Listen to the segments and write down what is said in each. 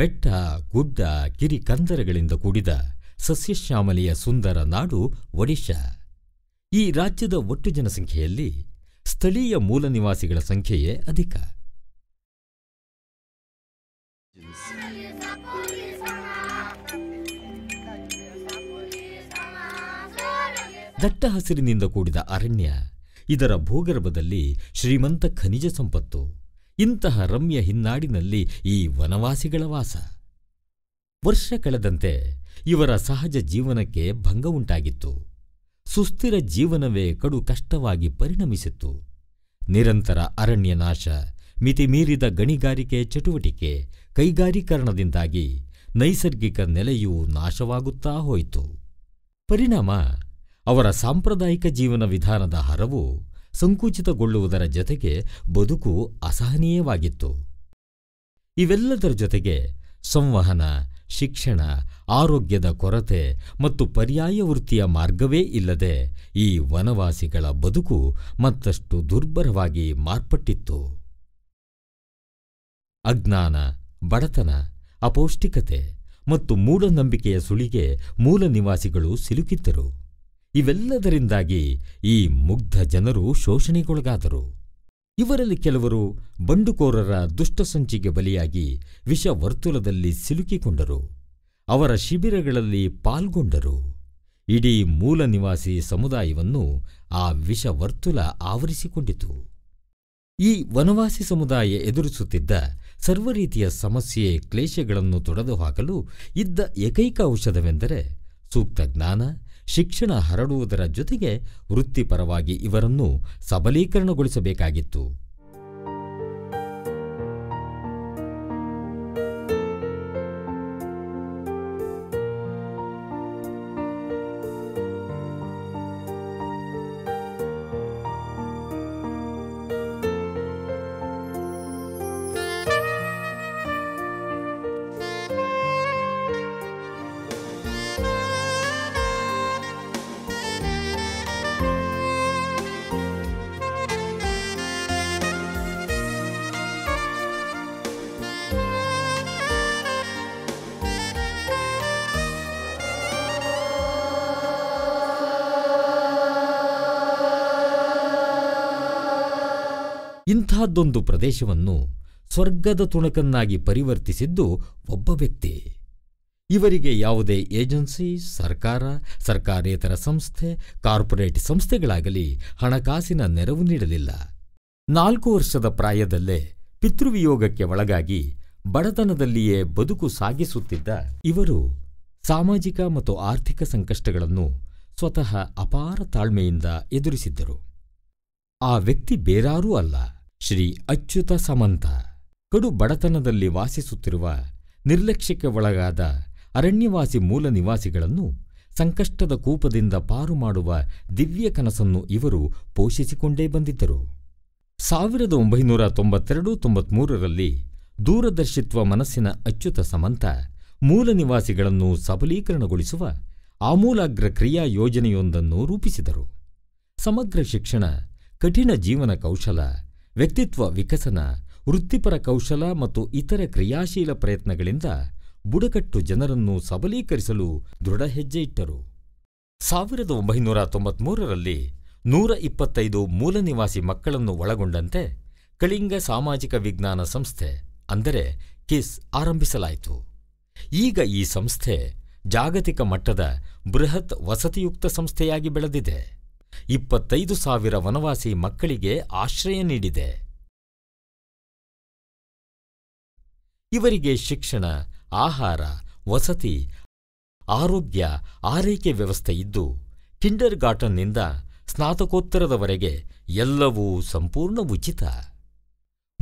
ಬೆಟ್ಟ ಗುಡ್ಡ ಕಿರಿಕಂದರಗಳಿಂದ ಕೂಡಿದ ಸಸ್ಯಶ್ಯಾಮಲೆಯ ಸುಂದರ ನಾಡು ಒಡಿಶಾ ಈ ರಾಜ್ಯದ ಒಟ್ಟು ಜನಸಂಖ್ಯೆಯಲ್ಲಿ ಸ್ಥಳೀಯ ಮೂಲ ನಿವಾಸಿಗಳ ಸಂಖ್ಯೆಯೇ ಅಧಿಕ ದಟ್ಟ ಹಸಿರಿನಿಂದ ಕೂಡಿದ ಅರಣ್ಯ ಇದರ ಭೂಗರ್ಭದಲ್ಲಿ ಶ್ರೀಮಂತ ಖನಿಜ ಸಂಪತ್ತು ಇಂತಹ ರಮ್ಯ ಹಿನ್ನಾಡಿನಲ್ಲಿ ಈ ವನವಾಸಿಗಳ ವಾಸ ವರ್ಷ ಕಳೆದಂತೆ ಇವರ ಸಹಜ ಜೀವನಕ್ಕೆ ಭಂಗ ಉಂಟಾಗಿತ್ತು ಸುಸ್ಥಿರ ಜೀವನವೇ ಕಡು ಕಷ್ಟವಾಗಿ ಪರಿಣಮಿಸಿತ್ತು ನಿರಂತರ ಅರಣ್ಯ ನಾಶ ಮಿತಿಮೀರಿದ ಗಣಿಗಾರಿಕೆ ಚಟುವಟಿಕೆ ಕೈಗಾರೀಕರಣದಿಂದಾಗಿ ನೈಸರ್ಗಿಕ ನೆಲೆಯೂ ನಾಶವಾಗುತ್ತಾ ಹೋಯಿತು ಪರಿಣಾಮ ಅವರ ಸಾಂಪ್ರದಾಯಿಕ ಜೀವನ ವಿಧಾನದ ಹರವು ಸಂಕುಚಿತಗೊಳ್ಳುವುದರ ಜೊತೆಗೆ ಬದುಕು ಅಸಹನೀಯವಾಗಿತ್ತು ಇವೆಲ್ಲದರ ಜೊತೆಗೆ ಸಂವಹನ ಶಿಕ್ಷಣ ಆರೋಗ್ಯದ ಕೊರತೆ ಮತ್ತು ಪರ್ಯಾಯ ವೃತ್ತಿಯ ಮಾರ್ಗವೇ ಇಲ್ಲದೆ ಈ ವನವಾಸಿಗಳ ಬದುಕು ಮತ್ತಷ್ಟು ದುರ್ಬರವಾಗಿ ಮಾರ್ಪಟ್ಟಿತ್ತು ಅಜ್ಞಾನ ಬಡತನ ಅಪೌಷ್ಟಿಕತೆ ಮತ್ತು ಮೂಢನಂಬಿಕೆಯ ಸುಳಿಗೆ ಮೂಲ ನಿವಾಸಿಗಳು ಸಿಲುಕಿದ್ದರು ಇವೆಲ್ಲದರಿಂದಾಗಿ ಈ ಮುಗ್ಧ ಜನರು ಶೋಷಣೆಗೊಳಗಾದರು ಇವರಲ್ಲಿ ಕೆಲವರು ಬಂಡುಕೋರರ ದುಷ್ಟಸಂಚಿಗೆ ಬಲಿಯಾಗಿ ವಿಷವರ್ತುಲದಲ್ಲಿ ಸಿಲುಕಿಕೊಂಡರು ಅವರ ಶಿಬಿರಗಳಲ್ಲಿ ಪಾಲ್ಗೊಂಡರು ಇಡೀ ಮೂಲ ನಿವಾಸಿ ಸಮುದಾಯವನ್ನು ಆ ವಿಷವರ್ತುಲ ಆವರಿಸಿಕೊಂಡಿತು ಈ ವನವಾಸಿ ಸಮುದಾಯ ಎದುರಿಸುತ್ತಿದ್ದ ಸರ್ವ ರೀತಿಯ ಸಮಸ್ಯೆ ಕ್ಲೇಶಗಳನ್ನು ತೊಡೆದುಹಾಕಲು ಇದ್ದ ಏಕೈಕ ಔಷಧವೆಂದರೆ ಸೂಕ್ತ ಜ್ಞಾನ ಶಿಕ್ಷಣ ಹರಡುವುದರ ಜೊತೆಗೆ ವೃತ್ತಿಪರವಾಗಿ ಇವರನ್ನು ಸಬಲೀಕರಣಗೊಳಿಸಬೇಕಾಗಿತ್ತು ಇಂಥದ್ದೊಂದು ಪ್ರದೇಶವನ್ನು ಸ್ವರ್ಗದ ತುಣಕನ್ನಾಗಿ ಪರಿವರ್ತಿಸಿದ್ದು ಒಬ್ಬ ವ್ಯಕ್ತಿ ಇವರಿಗೆ ಯಾವುದೇ ಏಜೆನ್ಸಿ ಸರ್ಕಾರ ಸರ್ಕಾರೇತರ ಸಂಸ್ಥೆ ಕಾರ್ಪೊರೇಟ್ ಸಂಸ್ಥೆಗಳಾಗಲಿ ಹಣಕಾಸಿನ ನೆರವು ನೀಡಲಿಲ್ಲ ನಾಲ್ಕು ವರ್ಷದ ಪ್ರಾಯದಲ್ಲೇ ಪಿತೃವಿಯೋಗಕ್ಕೆ ಒಳಗಾಗಿ ಬಡತನದಲ್ಲಿಯೇ ಬದುಕು ಸಾಗಿಸುತ್ತಿದ್ದ ಇವರು ಸಾಮಾಜಿಕ ಮತ್ತು ಆರ್ಥಿಕ ಸಂಕಷ್ಟಗಳನ್ನು ಸ್ವತಃ ಅಪಾರ ತಾಳ್ಮೆಯಿಂದ ಎದುರಿಸಿದ್ದರು ಆ ವ್ಯಕ್ತಿ ಬೇರಾರೂ ಅಲ್ಲ ಶ್ರೀ ಅಚ್ಯುತ ಸಮಂತ ಕಡು ಬಡತನದಲ್ಲಿ ವಾಸಿಸುತ್ತಿರುವ ನಿರ್ಲಕ್ಷ್ಯಕ್ಕೆ ಒಳಗಾದ ಅರಣ್ಯವಾಸಿ ಮೂಲ ನಿವಾಸಿಗಳನ್ನು ಸಂಕಷ್ಟದ ಕೂಪದಿಂದ ಪಾರು ಮಾಡುವ ದಿವ್ಯ ಕನಸನ್ನು ಇವರು ಪೋಷಿಸಿಕೊಂಡೇ ಬಂದಿದ್ದರು ಸಾವಿರದ ಒಂಬೈನೂರ ತೊಂಬತ್ತೆರಡು ತೊಂಬತ್ಮೂರರಲ್ಲಿ ದೂರದರ್ಶಿತ್ವ ಮನಸ್ಸಿನ ಅಚ್ಯುತ ಸಮಂತ ಮೂಲ ನಿವಾಸಿಗಳನ್ನು ಸಬಲೀಕರಣಗೊಳಿಸುವ ಆಮೂಲಾಗ್ರ ಕ್ರಿಯಾ ಯೋಜನೆಯೊಂದನ್ನು ರೂಪಿಸಿದರು ಸಮಗ್ರ ಶಿಕ್ಷಣ ಕಠಿಣ ಜೀವನ ಕೌಶಲ ವ್ಯಕ್ತಿತ್ವ ವಿಕಸನ ವೃತ್ತಿಪರ ಕೌಶಲ ಮತ್ತು ಇತರ ಕ್ರಿಯಾಶೀಲ ಪ್ರಯತ್ನಗಳಿಂದ ಬುಡಕಟ್ಟು ಜನರನ್ನು ಸಬಲೀಕರಿಸಲು ದೃಢ ಹೆಜ್ಜೆ ಇಟ್ಟರು ಸಾವಿರದ ಒಂಬೈನೂರ ತೊಂಬತ್ಮೂರರಲ್ಲಿ ನೂರ ಇಪ್ಪತ್ತೈದು ಮೂಲ ನಿವಾಸಿ ಮಕ್ಕಳನ್ನು ಒಳಗೊಂಡಂತೆ ಕಳಿಂಗ ಸಾಮಾಜಿಕ ವಿಜ್ಞಾನ ಸಂಸ್ಥೆ ಅಂದರೆ ಕಿಸ್ ಆರಂಭಿಸಲಾಯಿತು ಈಗ ಈ ಸಂಸ್ಥೆ ಜಾಗತಿಕ ಮಟ್ಟದ ಬೃಹತ್ ವಸತಿಯುಕ್ತ ಸಂಸ್ಥೆಯಾಗಿ ಬೆಳೆದಿದೆ ಇಪ್ಪತ್ತೈದು ಸಾವಿರ ವನವಾಸಿ ಮಕ್ಕಳಿಗೆ ಆಶ್ರಯ ನೀಡಿದೆ ಇವರಿಗೆ ಶಿಕ್ಷಣ ಆಹಾರ ವಸತಿ ಆರೋಗ್ಯ ಆರೈಕೆ ವ್ಯವಸ್ಥೆ ಇದ್ದು ಕಿಂಡರ್ ಗಾರ್ಟನ್ನಿಂದ ಸ್ನಾತಕೋತ್ತರದವರೆಗೆ ಎಲ್ಲವೂ ಸಂಪೂರ್ಣ ಉಚಿತ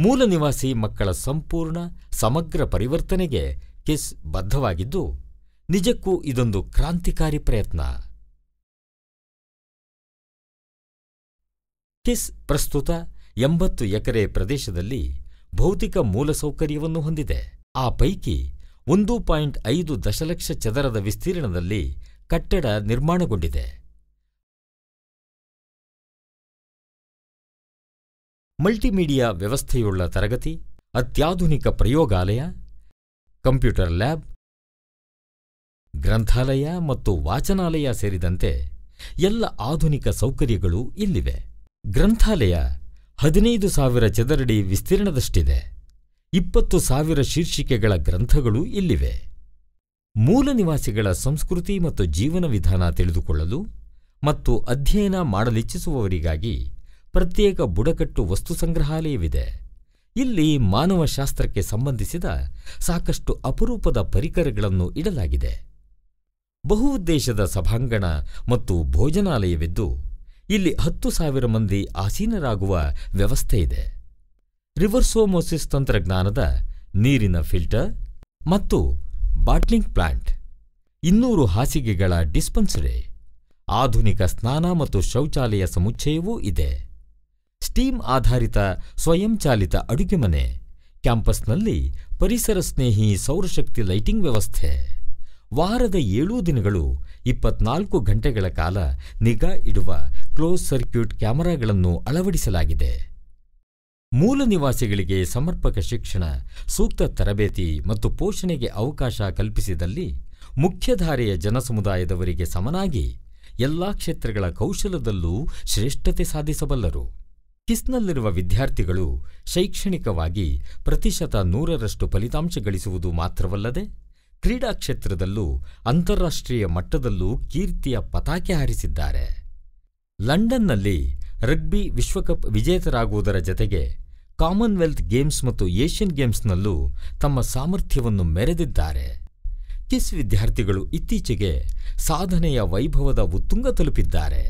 ಮೂಲ ನಿವಾಸಿ ಮಕ್ಕಳ ಸಂಪೂರ್ಣ ಸಮಗ್ರ ಪರಿವರ್ತನೆಗೆ ಕಿಸ್ ಬದ್ಧವಾಗಿದ್ದು ನಿಜಕ್ಕೂ ಇದೊಂದು ಕ್ರಾಂತಿಕಾರಿ ಪ್ರಯತ್ನ ಟಿಸ್ ಪ್ರಸ್ತುತ ಎಂಬತ್ತು ಎಕರೆ ಪ್ರದೇಶದಲ್ಲಿ ಭೌತಿಕ ಮೂಲಸೌಕರ್ಯವನ್ನು ಹೊಂದಿದೆ ಆ ಪೈಕಿ ಒಂದು ಪಾಯಿಂಟ್ ಐದು ದಶಲಕ್ಷ ಚದರದ ವಿಸ್ತೀರ್ಣದಲ್ಲಿ ಕಟ್ಟಡ ನಿರ್ಮಾಣಗೊಂಡಿದೆ ಮಲ್ಟಿಮೀಡಿಯಾ ವ್ಯವಸ್ಥೆಯುಳ್ಳ ತರಗತಿ ಅತ್ಯಾಧುನಿಕ ಪ್ರಯೋಗಾಲಯ ಕಂಪ್ಯೂಟರ್ ಲ್ಯಾಬ್ ಗ್ರಂಥಾಲಯ ಮತ್ತು ವಾಚನಾಲಯ ಸೇರಿದಂತೆ ಎಲ್ಲ ಆಧುನಿಕ ಸೌಕರ್ಯಗಳು ಇಲ್ಲಿವೆ ಗ್ರಂಥಾಲಯ ಹದಿನೈದು ಸಾವಿರ ಚದರಡಿ ವಿಸ್ತೀರ್ಣದಷ್ಟಿದೆ ಇಪ್ಪತ್ತು ಸಾವಿರ ಶೀರ್ಷಿಕೆಗಳ ಗ್ರಂಥಗಳು ಇಲ್ಲಿವೆ ಮೂಲ ನಿವಾಸಿಗಳ ಸಂಸ್ಕೃತಿ ಮತ್ತು ಜೀವನ ವಿಧಾನ ತಿಳಿದುಕೊಳ್ಳಲು ಮತ್ತು ಅಧ್ಯಯನ ಮಾಡಲಿಚ್ಛಿಸುವವರಿಗಾಗಿ ಪ್ರತ್ಯೇಕ ಬುಡಕಟ್ಟು ವಸ್ತು ಸಂಗ್ರಹಾಲಯವಿದೆ ಇಲ್ಲಿ ಮಾನವಶಾಸ್ತ್ರಕ್ಕೆ ಸಂಬಂಧಿಸಿದ ಸಾಕಷ್ಟು ಅಪರೂಪದ ಪರಿಕರಗಳನ್ನು ಇಡಲಾಗಿದೆ ಬಹು ಉದ್ದೇಶದ ಸಭಾಂಗಣ ಮತ್ತು ಭೋಜನಾಲಯವಿದ್ದು ಇಲ್ಲಿ ಹತ್ತು ಸಾವಿರ ಮಂದಿ ಆಸೀನರಾಗುವ ವ್ಯವಸ್ಥೆ ಇದೆ ರಿವರ್ಸೋಮೋಸಿಸ್ ತಂತ್ರಜ್ಞಾನದ ನೀರಿನ ಫಿಲ್ಟರ್ ಮತ್ತು ಬಾಟ್ಲಿಂಗ್ ಪ್ಲಾಂಟ್ ಇನ್ನೂರು ಹಾಸಿಗೆಗಳ ಡಿಸ್ಪೆನ್ಸರಿ ಆಧುನಿಕ ಸ್ನಾನ ಮತ್ತು ಶೌಚಾಲಯ ಸಮುಚ್ಚಯವೂ ಇದೆ ಸ್ಟೀಮ್ ಆಧಾರಿತ ಸ್ವಯಂಚಾಲಿತ ಅಡುಗೆಮನೆ ಕ್ಯಾಂಪಸ್ನಲ್ಲಿ ಪರಿಸರ ಸ್ನೇಹಿ ಸೌರಶಕ್ತಿ ಲೈಟಿಂಗ್ ವ್ಯವಸ್ಥೆ ವಾರದ ಏಳು ದಿನಗಳು ಇಪ್ಪತ್ನಾಲ್ಕು ಗಂಟೆಗಳ ಕಾಲ ನಿಗಾ ಇಡುವ ಕ್ಲೋಸ್ ಸರ್ಕ್ಯೂಟ್ ಕ್ಯಾಮೆರಾಗಳನ್ನು ಅಳವಡಿಸಲಾಗಿದೆ ಮೂಲ ನಿವಾಸಿಗಳಿಗೆ ಸಮರ್ಪಕ ಶಿಕ್ಷಣ ಸೂಕ್ತ ತರಬೇತಿ ಮತ್ತು ಪೋಷಣೆಗೆ ಅವಕಾಶ ಕಲ್ಪಿಸಿದಲ್ಲಿ ಮುಖ್ಯಧಾರೆಯ ಜನಸಮುದಾಯದವರಿಗೆ ಸಮನಾಗಿ ಎಲ್ಲಾ ಕ್ಷೇತ್ರಗಳ ಕೌಶಲದಲ್ಲೂ ಶ್ರೇಷ್ಠತೆ ಸಾಧಿಸಬಲ್ಲರು ಕಿಸ್ನಲ್ಲಿರುವ ವಿದ್ಯಾರ್ಥಿಗಳು ಶೈಕ್ಷಣಿಕವಾಗಿ ಪ್ರತಿಶತ ನೂರರಷ್ಟು ಫಲಿತಾಂಶ ಗಳಿಸುವುದು ಮಾತ್ರವಲ್ಲದೆ ಕ್ರೀಡಾ ಕ್ಷೇತ್ರದಲ್ಲೂ ಅಂತಾರಾಷ್ಟ್ರೀಯ ಮಟ್ಟದಲ್ಲೂ ಕೀರ್ತಿಯ ಪತಾಕೆ ಹಾರಿಸಿದ್ದಾರೆ ಲಂಡನ್ನಲ್ಲಿ ರಗ್ಬಿ ವಿಶ್ವಕಪ್ ವಿಜೇತರಾಗುವುದರ ಜತೆಗೆ ಕಾಮನ್ವೆಲ್ತ್ ಗೇಮ್ಸ್ ಮತ್ತು ಏಷ್ಯನ್ ಗೇಮ್ಸ್ನಲ್ಲೂ ತಮ್ಮ ಸಾಮರ್ಥ್ಯವನ್ನು ಮೆರೆದಿದ್ದಾರೆ ಕಿಸ್ ವಿದ್ಯಾರ್ಥಿಗಳು ಇತ್ತೀಚೆಗೆ ಸಾಧನೆಯ ವೈಭವದ ಉತ್ತುಂಗ ತಲುಪಿದ್ದಾರೆ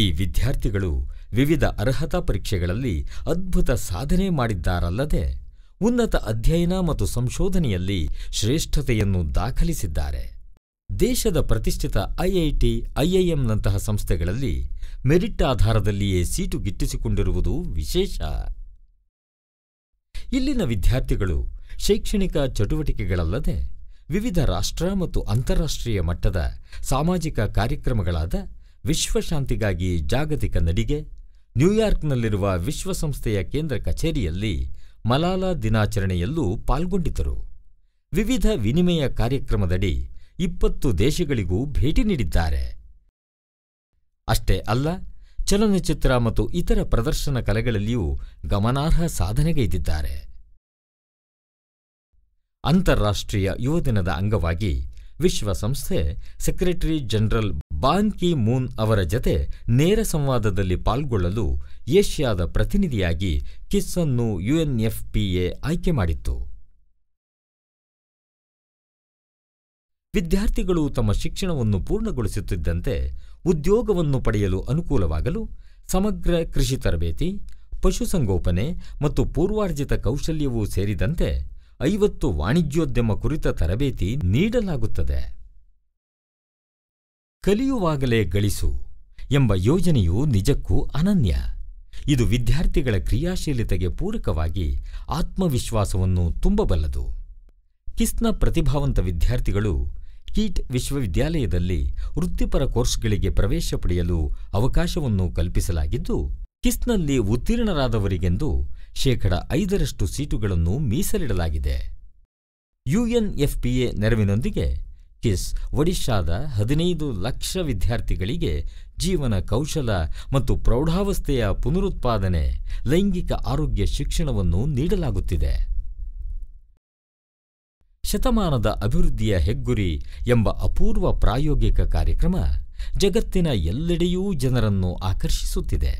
ಈ ವಿದ್ಯಾರ್ಥಿಗಳು ವಿವಿಧ ಅರ್ಹತಾ ಪರೀಕ್ಷೆಗಳಲ್ಲಿ ಅದ್ಭುತ ಸಾಧನೆ ಮಾಡಿದ್ದಾರಲ್ಲದೆ ಉನ್ನತ ಅಧ್ಯಯನ ಮತ್ತು ಸಂಶೋಧನೆಯಲ್ಲಿ ಶ್ರೇಷ್ಠತೆಯನ್ನು ದಾಖಲಿಸಿದ್ದಾರೆ ದೇಶದ ಪ್ರತಿಷ್ಠಿತ ಐಐಟಿ ಐಐಎಂನಂತಹ ಸಂಸ್ಥೆಗಳಲ್ಲಿ ಮೆರಿಟ್ ಆಧಾರದಲ್ಲಿಯೇ ಸೀಟು ಗಿಟ್ಟಿಸಿಕೊಂಡಿರುವುದು ವಿಶೇಷ ಇಲ್ಲಿನ ವಿದ್ಯಾರ್ಥಿಗಳು ಶೈಕ್ಷಣಿಕ ಚಟುವಟಿಕೆಗಳಲ್ಲದೆ ವಿವಿಧ ರಾಷ್ಟ್ರ ಮತ್ತು ಅಂತಾರಾಷ್ಟ್ರೀಯ ಮಟ್ಟದ ಸಾಮಾಜಿಕ ಕಾರ್ಯಕ್ರಮಗಳಾದ ವಿಶ್ವಶಾಂತಿಗಾಗಿ ಜಾಗತಿಕ ನಡಿಗೆ ನ್ಯೂಯಾರ್ಕ್ನಲ್ಲಿರುವ ವಿಶ್ವಸಂಸ್ಥೆಯ ಕೇಂದ್ರ ಕಚೇರಿಯಲ್ಲಿ ಮಲಾಲಾ ದಿನಾಚರಣೆಯಲ್ಲೂ ಪಾಲ್ಗೊಂಡಿದ್ದರು ವಿವಿಧ ವಿನಿಮಯ ಕಾರ್ಯಕ್ರಮದಡಿ ಇಪ್ಪತ್ತು ದೇಶಗಳಿಗೂ ಭೇಟಿ ನೀಡಿದ್ದಾರೆ ಅಷ್ಟೇ ಅಲ್ಲ ಚಲನಚಿತ್ರ ಮತ್ತು ಇತರ ಪ್ರದರ್ಶನ ಕಲೆಗಳಲ್ಲಿಯೂ ಗಮನಾರ್ಹ ಸಾಧನೆಗೈದಿದ್ದಾರೆ ಅಂತಾರಾಷ್ಟ್ರೀಯ ಯುವ ದಿನದ ಅಂಗವಾಗಿ ವಿಶ್ವಸಂಸ್ಥೆ secretary general Ban Ki Moon ಅವರ ಜತೆ ನೇರ ಸಂವಾದದಲ್ಲಿ ಪಾಲ್ಗೊಳ್ಳಲು ಏಷ್ಯಾದ ಪ್ರತಿನಿಧಿಯಾಗಿ ಕಿಸ್ಸನ್ನು ಯುಎನ್ಎಫ್ಪಿಎ ಆಯ್ಕೆ ಮಾಡಿತ್ತು ವಿದ್ಯಾರ್ಥಿಗಳು ತಮ್ಮ ಶಿಕ್ಷಣವನ್ನು ಪೂರ್ಣಗೊಳಿಸುತ್ತಿದ್ದಂತೆ ಉದ್ಯೋಗವನ್ನು ಪಡೆಯಲು ಅನುಕೂಲವಾಗಲು ಸಮಗ್ರ ಕೃಷಿ ತರಬೇತಿ ಪಶುಸಂಗೋಪನೆ ಮತ್ತು ಪೂರ್ವಾರ್ಜಿತ ಕೌಶಲ್ಯವೂ ಸೇರಿದಂತೆ ಐವತ್ತು ವಾಣಿಜ್ಯೋದ್ಯಮ ಕುರಿತ ತರಬೇತಿ ನೀಡಲಾಗುತ್ತದೆ ಕಲಿಯುವಾಗಲೇ ಗಳಿಸು ಎಂಬ ಯೋಜನೆಯು ನಿಜಕ್ಕೂ ಅನನ್ಯ ಇದು ವಿದ್ಯಾರ್ಥಿಗಳ ಕ್ರಿಯಾಶೀಲತೆಗೆ ಪೂರಕವಾಗಿ ಆತ್ಮವಿಶ್ವಾಸವನ್ನು ತುಂಬಬಲ್ಲದು ಕಿಸ್ನ ಪ್ರತಿಭಾವಂತ ವಿದ್ಯಾರ್ಥಿಗಳು ಕೀಟ್ ವಿಶ್ವವಿದ್ಯಾಲಯದಲ್ಲಿ ವೃತ್ತಿಪರ ಕೋರ್ಸ್ಗಳಿಗೆ ಪ್ರವೇಶ ಪಡೆಯಲು ಅವಕಾಶವನ್ನು ಕಲ್ಪಿಸಲಾಗಿದ್ದು ಕಿಸ್ನಲ್ಲಿ ಉತ್ತೀರ್ಣರಾದವರಿಗೆಂದು ಶೇಕಡ ಐದರಷ್ಟು ಸೀಟುಗಳನ್ನು ಮೀಸಲಿಡಲಾಗಿದೆ ಯುಎನ್ಎಫ್ಪಿಎ ನೆರವಿನೊಂದಿಗೆ ಕಿಸ್ ಒಡಿಶಾದ ಹದಿನೈದು ಲಕ್ಷ ವಿದ್ಯಾರ್ಥಿಗಳಿಗೆ ಜೀವನ ಕೌಶಲ ಮತ್ತು ಪ್ರೌಢಾವಸ್ಥೆಯ ಪುನರುತ್ಪಾದನೆ ಲೈಂಗಿಕ ಆರೋಗ್ಯ ಶಿಕ್ಷಣವನ್ನು ನೀಡಲಾಗುತ್ತಿದೆ ಶತಮಾನದ ಅಭಿವೃದ್ಧಿಯ ಹೆಗ್ಗುರಿ ಎಂಬ ಅಪೂರ್ವ ಪ್ರಾಯೋಗಿಕ ಕಾರ್ಯಕ್ರಮ ಜಗತ್ತಿನ ಎಲ್ಲೆಡೆಯೂ ಜನರನ್ನು ಆಕರ್ಷಿಸುತ್ತಿದೆ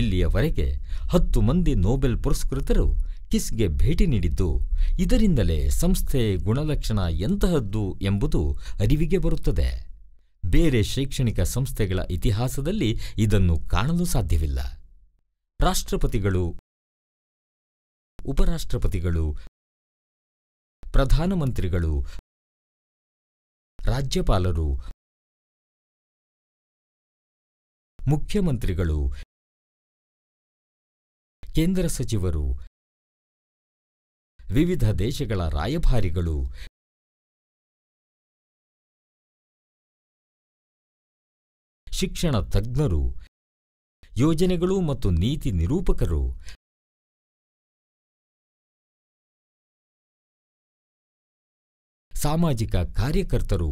ಇಲ್ಲಿಯವರೆಗೆ ಹತ್ತು ಮಂದಿ ನೋಬೆಲ್ ಪುರಸ್ಕೃತರು ಕಿಸ್ಗೆ ಭೇಟಿ ನೀಡಿದ್ದು ಇದರಿಂದಲೇ ಸಂಸ್ಥೆ ಗುಣಲಕ್ಷಣ ಎಂತಹದ್ದು ಎಂಬುದು ಅರಿವಿಗೆ ಬರುತ್ತದೆ ಬೇರೆ ಶೈಕ್ಷಣಿಕ ಸಂಸ್ಥೆಗಳ ಇತಿಹಾಸದಲ್ಲಿ ಇದನ್ನು ಕಾಣಲು ಸಾಧ್ಯವಿಲ್ಲ ರಾಷ್ಟ್ರಪತಿಗಳು ಉಪರಾಷ್ಟ್ರಪತಿಗಳು ಪ್ರಧಾನಮಂತ್ರಿಗಳು ರಾಜ್ಯಪಾಲರು ಮುಖ್ಯಮಂತ್ರಿಗಳು ಕೇಂದ್ರ ಸಚಿವರು ವಿವಿಧ ದೇಶಗಳ ರಾಯಭಾರಿಗಳು ಶಿಕ್ಷಣ ತಜ್ಞರು ಯೋಜನೆಗಳು ಮತ್ತು ನೀತಿ ನಿರೂಪಕರು ಸಾಮಾಜಿಕ ಕಾರ್ಯಕರ್ತರು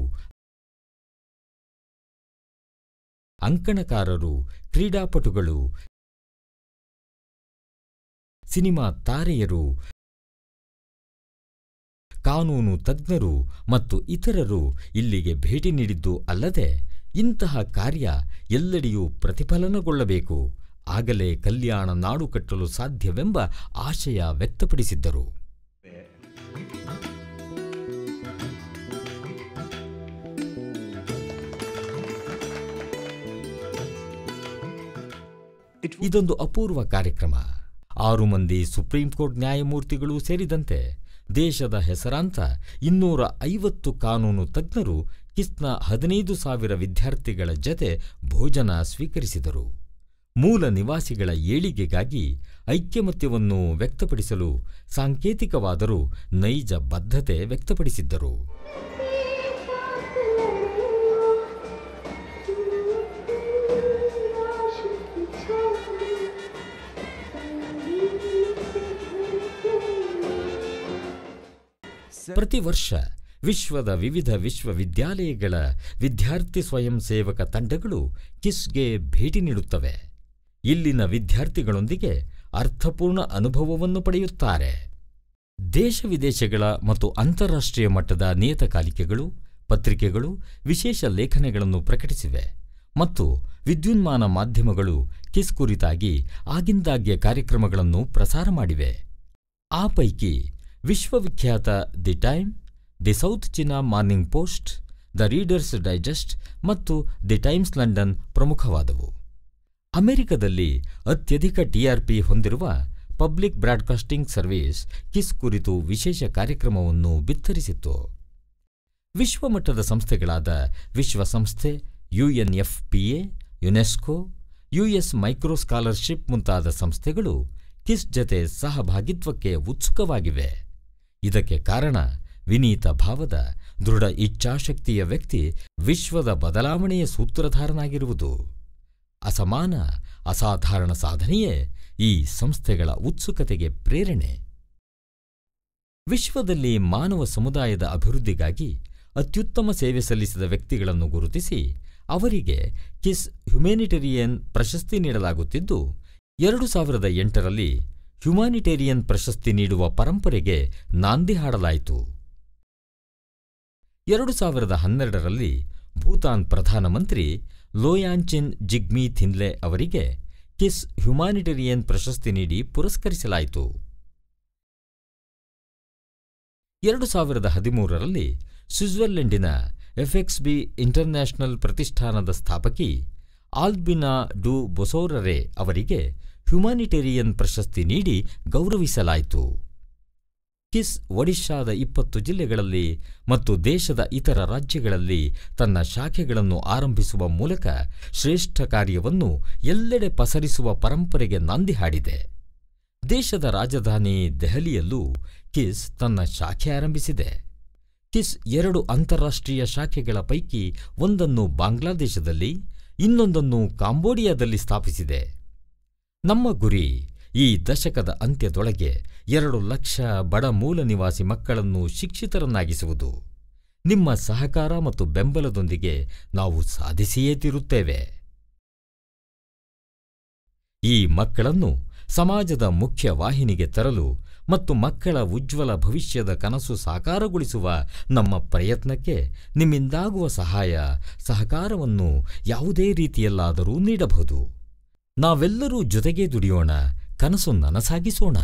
ಅಂಕಣಕಾರರು ಕ್ರೀಡಾಪಟುಗಳು ಸಿನಿಮಾ ತಾರೆಯರು ಕಾನೂನು ತಜ್ಞರು ಮತ್ತು ಇತರರು ಇಲ್ಲಿಗೆ ಭೇಟಿ ನೀಡಿದ್ದು ಅಲ್ಲದೆ ಇಂತಹ ಕಾರ್ಯ ಎಲ್ಲೆಡೆಯೂ ಪ್ರತಿಫಲನಗೊಳ್ಳಬೇಕು ಆಗಲೇ ಕಲ್ಯಾಣ ನಾಡು ಕಟ್ಟಲು ಸಾಧ್ಯವೆಂಬ ಆಶಯ ವ್ಯಕ್ತಪಡಿಸಿದ್ದರು ಇದೊಂದು ಅಪೂರ್ವ ಕಾರ್ಯಕ್ರಮ ಆರು ಮಂದಿ ಸುಪ್ರೀಂ ಕೋರ್ಟ್ ನ್ಯಾಯಮೂರ್ತಿಗಳು ಸೇರಿದಂತೆ ದೇಶದ ಹೆಸರಾಂತ ಇನ್ನೂರ ಐವತ್ತು ಕಾನೂನು ತಜ್ಞರು ಕಿಸ್ನ ಹದಿನೈದು ಸಾವಿರ ವಿದ್ಯಾರ್ಥಿಗಳ ಜತೆ ಭೋಜನ ಸ್ವೀಕರಿಸಿದರು ಮೂಲ ನಿವಾಸಿಗಳ ಏಳಿಗೆಗಾಗಿ ಐಕ್ಯಮತ್ಯವನ್ನು ವ್ಯಕ್ತಪಡಿಸಲು ಸಾಂಕೇತಿಕವಾದರೂ ನೈಜ ಬದ್ಧತೆ ವ್ಯಕ್ತಪಡಿಸಿದ್ದರು ಪ್ರತಿ ವರ್ಷ ವಿಶ್ವದ ವಿವಿಧ ವಿಶ್ವವಿದ್ಯಾಲಯಗಳ ವಿದ್ಯಾರ್ಥಿ ಸ್ವಯಂ ಸೇವಕ ತಂಡಗಳು ಕಿಸ್ಗೆ ಭೇಟಿ ನೀಡುತ್ತವೆ ಇಲ್ಲಿನ ವಿದ್ಯಾರ್ಥಿಗಳೊಂದಿಗೆ ಅರ್ಥಪೂರ್ಣ ಅನುಭವವನ್ನು ಪಡೆಯುತ್ತಾರೆ ದೇಶ ವಿದೇಶಗಳ ಮತ್ತು ಅಂತಾರಾಷ್ಟ್ರೀಯ ಮಟ್ಟದ ನಿಯತಕಾಲಿಕೆಗಳು ಪತ್ರಿಕೆಗಳು ವಿಶೇಷ ಲೇಖನಗಳನ್ನು ಪ್ರಕಟಿಸಿವೆ ಮತ್ತು ವಿದ್ಯುನ್ಮಾನ ಮಾಧ್ಯಮಗಳು ಕಿಸ್ ಕುರಿತಾಗಿ ಆಗಿಂದಾಗ್ಗೆ ಕಾರ್ಯಕ್ರಮಗಳನ್ನು ಪ್ರಸಾರ ಮಾಡಿವೆ ಆ ಪೈಕಿ ವಿಶ್ವವಿಖ್ಯಾತ the Time the South China Morning Post the Reader's Digest ಮತ್ತು ದಿ ಟೈಮ್ಸ್ ಲಂಡನ್ ಪ್ರಮುಖವಾದವು ಅಮೆರಿಕದಲ್ಲಿ ಅತ್ಯಧಿಕ ಟಿಆರ್ಪಿ ಹೊಂದಿರುವ ಪಬ್ಲಿಕ್ ಬ್ರಾಡ್ಕಾಸ್ಟಿಂಗ್ ಸರ್ವಿಸ್ ಕಿಸ್ ಕುರಿತು ವಿಶೇಷ ಕಾರ್ಯಕ್ರಮವನ್ನು ಬಿತ್ತರಿಸಿತ್ತು ವಿಶ್ವಮಟ್ಟದ ಸಂಸ್ಥೆಗಳಾದ ವಿಶ್ವಸಂಸ್ಥೆ UNFPA UNESCO US micro scholarship ಮುಂತಾದ ಸಂಸ್ಥೆಗಳು ಕಿಸ್ ಜತೆ ಸಹಭಾಗಿತ್ವಕ್ಕೆ ಉತ್ಸುಕವಾಗಿವೆ ಇದಕ್ಕೆ ಕಾರಣ ವಿನೀತ ಭಾವದ ದೃಢ ಇಚ್ಛಾಶಕ್ತಿಯ ವ್ಯಕ್ತಿ ವಿಶ್ವದ ಬದಲಾವಣೆಯ ಸೂತ್ರಧಾರನಾಗಿರುವುದು ಅಸಮಾನ ಅಸಾಧಾರಣ ಸಾಧನೆಯೇ ಈ ಸಂಸ್ಥೆಗಳ ಉತ್ಸುಕತೆಗೆ ಪ್ರೇರಣೆ ವಿಶ್ವದಲ್ಲಿ ಮಾನವ ಸಮುದಾಯದ ಅಭಿವೃದ್ಧಿಗಾಗಿ ಅತ್ಯುತ್ತಮ ಸೇವೆ ಸಲ್ಲಿಸಿದ ವ್ಯಕ್ತಿಗಳನ್ನು ಗುರುತಿಸಿ ಅವರಿಗೆ ಕಿಸ್ ಹ್ಯುಮ್ಯಾನಿಟೇರಿಯನ್ ಪ್ರಶಸ್ತಿ ನೀಡಲಾಗುತ್ತಿದ್ದು ಎರಡು ಸಾವಿರದ ಎಂಟರಲ್ಲಿ ಹ್ಯುಮಾನಿಟೇರಿಯನ್ ಪ್ರಶಸ್ತಿ ನೀಡುವ ಪರಂಪರೆಗೆ ನಾಂದಿ ಹಾಡಲಾಯಿತು ಎರಡು ಸಾವಿರದ ಹನ್ನೆರಡರಲ್ಲಿ ಭೂತಾನ್ ಪ್ರಧಾನಮಂತ್ರಿ ಲೋಯಾಂಚಿನ್ ಜಿಗ್ಮಿ ಥಿನ್ಲೆ ಅವರಿಗೆ ಕಿಸ್ ಹ್ಯುಮಾನಿಟೇರಿಯನ್ ಪ್ರಶಸ್ತಿ ನೀಡಿ ಪುರಸ್ಕರಿಸಲಾಯಿತು ಎರಡು ಸಾವಿರದ ಹದಿಮೂರರಲ್ಲಿ ಸ್ವಿಟ್ಜರ್ಲೆಂಡಿನ ಎಫ್ಎಕ್ಸ್ಬಿ ಇಂಟರ್ನ್ಯಾಷನಲ್ ಪ್ರತಿಷ್ಠಾನದ ಸ್ಥಾಪಕಿ ಆಲ್ಬಿನಾ ಡು ಬೊಸೋರರೆ ಅವರಿಗೆ ಹ್ಯುಮಾನಿಟೇರಿಯನ್ ಪ್ರಶಸ್ತಿ ನೀಡಿ ಗೌರವಿಸಲಾಯಿತು ಕಿಸ್ ಒಡಿಶಾದ ಇಪ್ಪತ್ತು ಜಿಲ್ಲೆಗಳಲ್ಲಿ ಮತ್ತು ದೇಶದ ಇತರ ರಾಜ್ಯಗಳಲ್ಲಿ ತನ್ನ ಶಾಖೆಗಳನ್ನು ಆರಂಭಿಸುವ ಮೂಲಕ ಶ್ರೇಷ್ಠ ಕಾರ್ಯವನ್ನು ಎಲ್ಲೆಡೆ ಪಸರಿಸುವ ಪರಂಪರೆಗೆ ನಾಂದಿ ಹಾಡಿದೆ ದೇಶದ ರಾಜಧಾನಿ ದೆಹಲಿಯಲ್ಲೂ ಕಿಸ್ ತನ್ನ ಶಾಖೆ ಆರಂಭಿಸಿದೆ ಕಿಸ್ ಎರಡು ಅಂತಾರಾಷ್ಟ್ರೀಯ ಶಾಖೆಗಳ ಪೈಕಿ ಒಂದನ್ನು ಬಾಂಗ್ಲಾದೇಶದಲ್ಲಿ ಇನ್ನೊಂದನ್ನು ಕಾಂಬೋಡಿಯಾದಲ್ಲಿ ಸ್ಥಾಪಿಸಿದೆ ನಮ್ಮ ಗುರಿ ಈ ದಶಕದ ಅಂತ್ಯದೊಳಗೆ ಎರಡು ಲಕ್ಷ ಬಡ ಮೂಲ ನಿವಾಸಿ ಮಕ್ಕಳನ್ನು ಶಿಕ್ಷಿತರನ್ನಾಗಿಸುವುದು ನಿಮ್ಮ ಸಹಕಾರ ಮತ್ತು ಬೆಂಬಲದೊಂದಿಗೆ ನಾವು ಸಾಧಿಸಿಯೇ ತಿರುತ್ತೇವೆ ಈ ಮಕ್ಕಳನ್ನು ಸಮಾಜದ ಮುಖ್ಯ ವಾಹಿನಿಗೆ ತರಲು ಮತ್ತು ಮಕ್ಕಳ ಉಜ್ವಲ ಭವಿಷ್ಯದ ಕನಸು ಸಾಕಾರಗೊಳಿಸುವ ನಮ್ಮ ಪ್ರಯತ್ನಕ್ಕೆ ನಿಮ್ಮಿಂದಾಗುವ ಸಹಾಯ ಸಹಕಾರವನ್ನು ಯಾವುದೇ ರೀತಿಯಲ್ಲಾದರೂ ನೀಡಬಹುದು ನಾವೆಲ್ಲರೂ ಜೊತೆಗೆ ದುಡಿಯೋಣ ಕನಸು ನನಸಾಗಿಸೋಣ